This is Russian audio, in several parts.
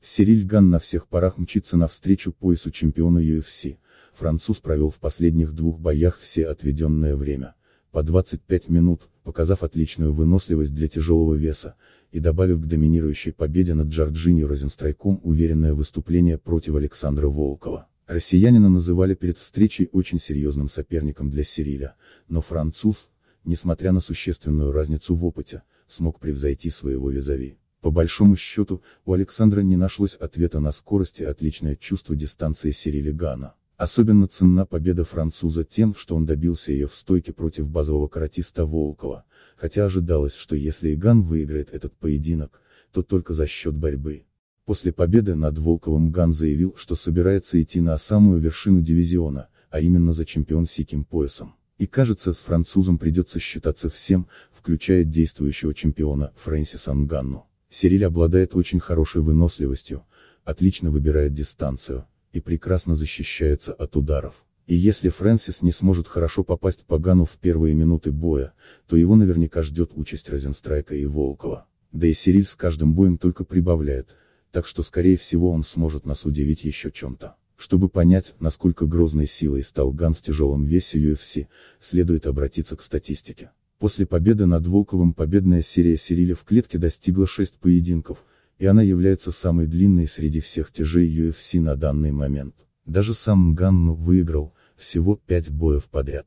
Сириль Ган на всех парах мчится навстречу поясу чемпиона UFC, француз провел в последних двух боях все отведенное время, по 25 минут, показав отличную выносливость для тяжелого веса, и добавив к доминирующей победе над Джорджини Розенстрайком уверенное выступление против Александра Волкова. Россиянина называли перед встречей очень серьезным соперником для Сириля, но француз, несмотря на существенную разницу в опыте, смог превзойти своего визави. По большому счету, у Александра не нашлось ответа на скорость и отличное чувство дистанции Сириля Гана. Особенно ценна победа француза тем, что он добился ее в стойке против базового каратиста Волкова, хотя ожидалось, что если Иган выиграет этот поединок, то только за счет борьбы. После победы над Волковым Ган заявил, что собирается идти на самую вершину дивизиона, а именно за чемпионским поясом. И кажется, с французом придется считаться всем, включая действующего чемпиона Фрэнсиса Нганну. Сириль обладает очень хорошей выносливостью, отлично выбирает дистанцию, и прекрасно защищается от ударов. И если Фрэнсис не сможет хорошо попасть по Гану в первые минуты боя, то его наверняка ждет участь Розенстрайка и Волкова. Да и Сириль с каждым боем только прибавляет, так что скорее всего он сможет нас удивить еще чем-то. Чтобы понять, насколько грозной силой стал Ган в тяжелом весе UFC, следует обратиться к статистике. После победы над Волковым победная серия Сириля в клетке достигла 6 поединков, и она является самой длинной среди всех тяжей UFC на данный момент. Даже сам Нганну выиграл, всего 5 боев подряд.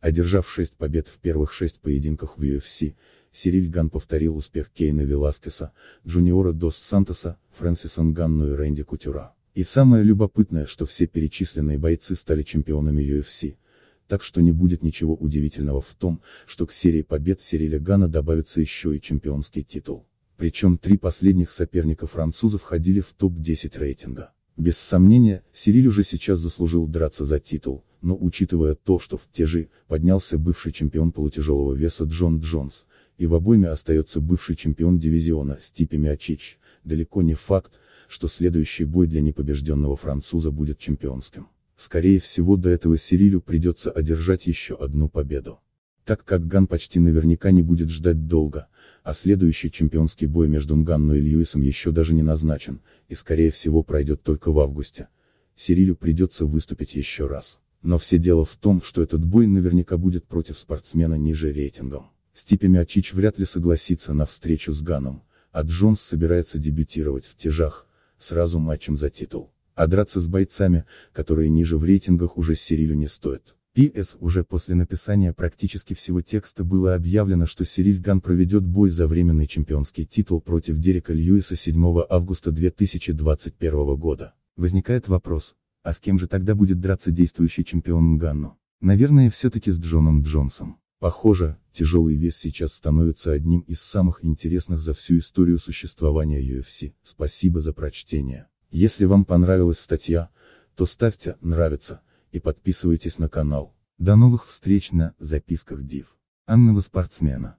Одержав 6 побед в первых 6 поединках в UFC, Сириль Ган повторил успех Кейна Веласкеса, Джуниора Дос Сантоса, Фрэнсиса Нганну и Рэнди Кутюра. И самое любопытное, что все перечисленные бойцы стали чемпионами UFC, так что не будет ничего удивительного в том, что к серии побед Сириля Гана добавится еще и чемпионский титул. Причем три последних соперника француза входили в топ-10 рейтинга. Без сомнения, Сириль уже сейчас заслужил драться за титул, но учитывая то, что в те же поднялся бывший чемпион полутяжелого веса Джон Джонс, и в обойме остается бывший чемпион дивизиона Стипи Миачич, далеко не факт, что следующий бой для непобежденного француза будет чемпионским. Скорее всего до этого Сирилю придется одержать еще одну победу. Так как Ган почти наверняка не будет ждать долго, а следующий чемпионский бой между Нганну и Льюисом еще даже не назначен, и скорее всего пройдет только в августе. Сирилю придется выступить еще раз. Но все дело в том, что этот бой наверняка будет против спортсмена ниже рейтингом. Стипе Миочич вряд ли согласится на встречу с Ганом, а Джонс собирается дебютировать в тяжах, сразу матчем за титул а драться с бойцами, которые ниже в рейтингах уже Сирилю не стоит. П.С. уже после написания практически всего текста было объявлено, что Сириль Ган проведет бой за временный чемпионский титул против Дерека Льюиса 7 августа 2021 года. Возникает вопрос, а с кем же тогда будет драться действующий чемпион Ганну? Наверное, все-таки с Джоном Джонсом. Похоже, тяжелый вес сейчас становится одним из самых интересных за всю историю существования UFC. Спасибо за прочтение. Если вам понравилась статья, то ставьте «нравится» и подписывайтесь на канал. До новых встреч на «Записках Див». Анного спортсмена.